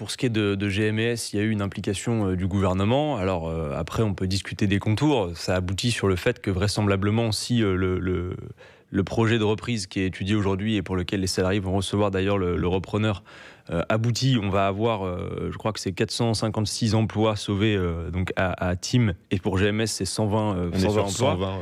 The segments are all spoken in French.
pour ce qui est de, GMS, il y a eu une implication euh, du gouvernement. Alors euh, après, on peut discuter des contours. Ça aboutit sur le fait que vraisemblablement, si euh, le, le, projet de reprise qui est étudié aujourd'hui et pour lequel les salariés vont recevoir d'ailleurs le, repreneur aboutit, on va avoir, je crois que c'est 456 emplois sauvés donc à, à Team et pour GMS, c'est 120, emplois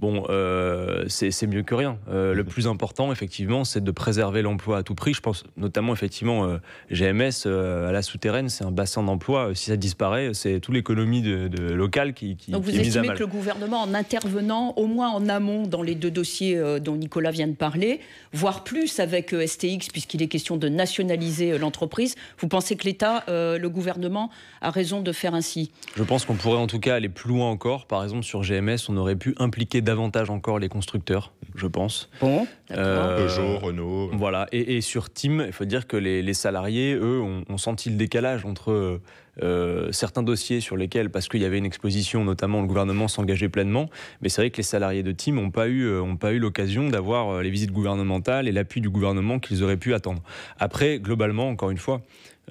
bon, euh, c'est mieux que rien. Euh, le plus important, effectivement, c'est de préserver l'emploi à tout prix. Je pense notamment, effectivement, euh, GMS à la souterraine, c'est un bassin d'emploi. Si ça disparaît, c'est toute l'économie de, de, locale qui, qui Donc vous estimez que le gouvernement, en intervenant au moins en amont dans les deux dossiers dont Nicolas vient de parler, voire plus avec STX, puisqu'il est question de nationaliser l'entreprise, vous pensez que l'État, le gouvernement, a raison de faire ainsi Je pense qu'on pourrait en tout cas aller plus loin encore. Par exemple, sur GMS, on aurait pu impliquer davantage encore les constructeurs, je pense. Bon. Euh, Peugeot, Renault. Voilà. Et, sur Team, il faut dire que les, salariés, eux, ont, senti le décalage entre euh, certains dossiers sur lesquels, parce qu'il y avait une exposition, notamment, le gouvernement s'engageait pleinement. Mais c'est vrai que les salariés de Team n'ont pas eu, euh, pas eu l'occasion d'avoir les visites gouvernementales et l'appui du gouvernement qu'ils auraient pu attendre. Après, globalement, encore une fois,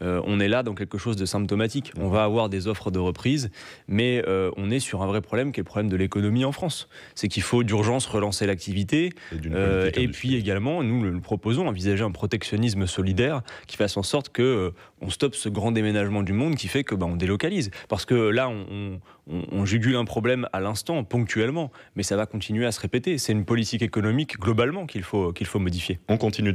euh, on est là dans quelque chose de symptomatique. On va avoir des offres de reprise, mais euh, on est sur un vrai problème qui est le problème de l'économie en France. C'est qu'il faut d'urgence relancer l'activité. Et, euh, puis également, nous le, proposons, envisager un protectionnisme solidaire qui fasse en sorte que on stoppe ce grand déménagement du monde qui fait que bah, on délocalise. Parce que là, on, jugule un problème à l'instant, ponctuellement, mais ça va continuer à se répéter. C'est une politique économique globalement qu'il faut, qu'il faut modifier. On continue